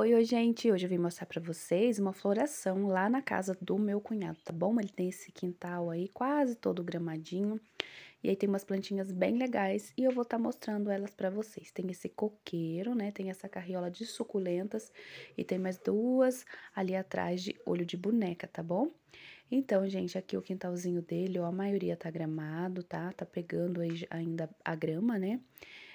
Oi, oi, gente! Hoje eu vim mostrar para vocês uma floração lá na casa do meu cunhado, tá bom? Ele tem esse quintal aí quase todo gramadinho. E aí tem umas plantinhas bem legais e eu vou estar tá mostrando elas para vocês. Tem esse coqueiro, né? Tem essa carriola de suculentas e tem mais duas ali atrás de olho de boneca, tá bom? Então, gente, aqui o quintalzinho dele, ó, a maioria tá gramado, tá? Tá pegando aí ainda a grama, né?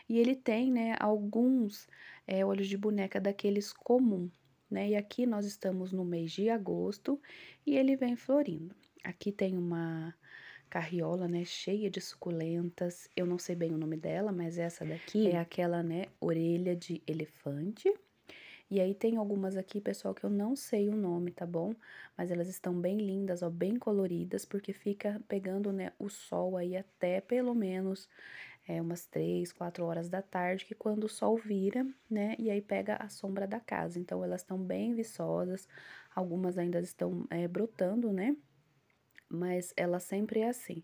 E ele tem, né, alguns é, olhos de boneca daqueles comum, né? E aqui nós estamos no mês de agosto e ele vem florindo. Aqui tem uma carriola, né, cheia de suculentas. Eu não sei bem o nome dela, mas essa daqui é aquela, né, orelha de elefante. E aí tem algumas aqui, pessoal, que eu não sei o nome, tá bom? Mas elas estão bem lindas, ó, bem coloridas, porque fica pegando, né, o sol aí até pelo menos é, umas três, quatro horas da tarde, que quando o sol vira, né, e aí pega a sombra da casa. Então, elas estão bem viçosas, algumas ainda estão é, brotando, né, mas ela sempre é assim.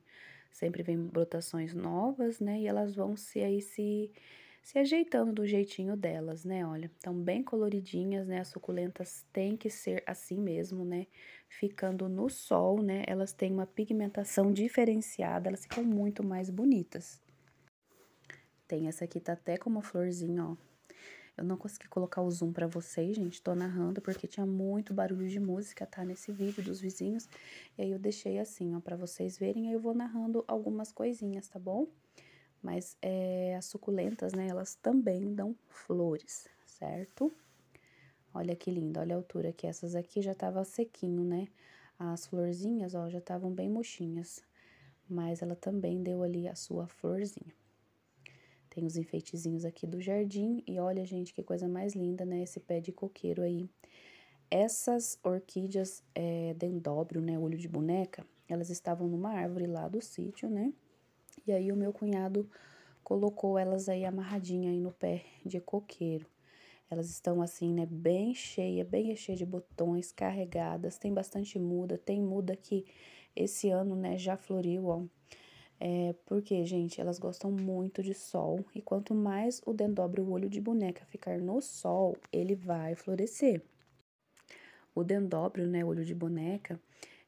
Sempre vem brotações novas, né, e elas vão se aí se se ajeitando do jeitinho delas, né? Olha, estão bem coloridinhas, né? As suculentas têm que ser assim mesmo, né? Ficando no sol, né? Elas têm uma pigmentação diferenciada, elas ficam muito mais bonitas. Tem essa aqui, tá até com uma florzinha, ó. Eu não consegui colocar o zoom pra vocês, gente. Tô narrando porque tinha muito barulho de música, tá? Nesse vídeo dos vizinhos. E aí eu deixei assim, ó, pra vocês verem. Aí eu vou narrando algumas coisinhas, tá bom? Mas é, as suculentas, né, elas também dão flores, certo? Olha que lindo, olha a altura que essas aqui já tava sequinho, né? As florzinhas, ó, já estavam bem mochinhas Mas ela também deu ali a sua florzinha. Tem os enfeitezinhos aqui do jardim. E olha, gente, que coisa mais linda, né? Esse pé de coqueiro aí. Essas orquídeas é, dendóbrio, né? Olho de boneca, elas estavam numa árvore lá do sítio, né? E aí o meu cunhado colocou elas aí amarradinha aí no pé de coqueiro. Elas estão assim, né, bem cheia, bem cheia de botões, carregadas, tem bastante muda, tem muda que esse ano, né, já floriu, ó. É, porque, gente, elas gostam muito de sol e quanto mais o dendobre, o olho de boneca, ficar no sol, ele vai florescer. O dendóbrio, né, olho de boneca,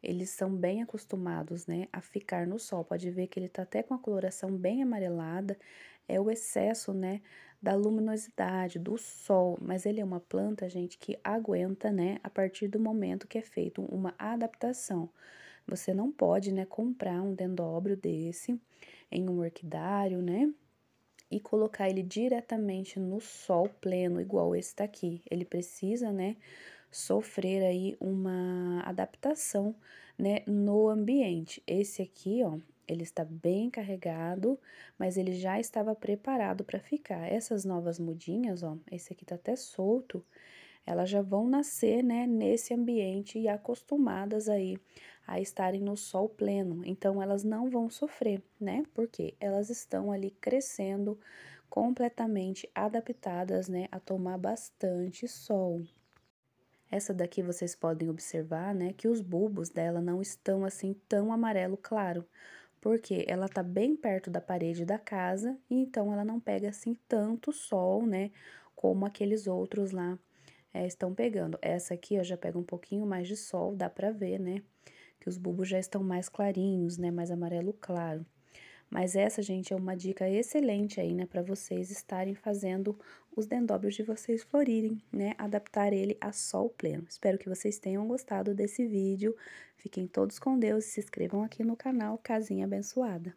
eles são bem acostumados, né, a ficar no sol. Pode ver que ele tá até com a coloração bem amarelada, é o excesso, né, da luminosidade, do sol, mas ele é uma planta, gente, que aguenta, né, a partir do momento que é feito uma adaptação. Você não pode, né, comprar um dendróbio desse em um orquidário, né? E colocar ele diretamente no sol pleno, igual esse daqui. Ele precisa, né, sofrer aí uma adaptação, né, no ambiente. Esse aqui, ó, ele está bem carregado, mas ele já estava preparado para ficar. Essas novas mudinhas, ó, esse aqui tá até solto, elas já vão nascer, né, nesse ambiente e acostumadas aí a estarem no sol pleno, então elas não vão sofrer, né? Porque elas estão ali crescendo completamente adaptadas, né, a tomar bastante sol. Essa daqui vocês podem observar, né, que os bulbos dela não estão assim tão amarelo claro, porque ela tá bem perto da parede da casa e então ela não pega assim tanto sol, né, como aqueles outros lá é, estão pegando. Essa aqui, ó, já pega um pouquinho mais de sol, dá pra ver, né? que os bulbos já estão mais clarinhos, né, mais amarelo claro. Mas essa, gente, é uma dica excelente aí, né, para vocês estarem fazendo os dendróbios de vocês florirem, né, adaptar ele a sol pleno. Espero que vocês tenham gostado desse vídeo. Fiquem todos com Deus e se inscrevam aqui no canal Casinha Abençoada.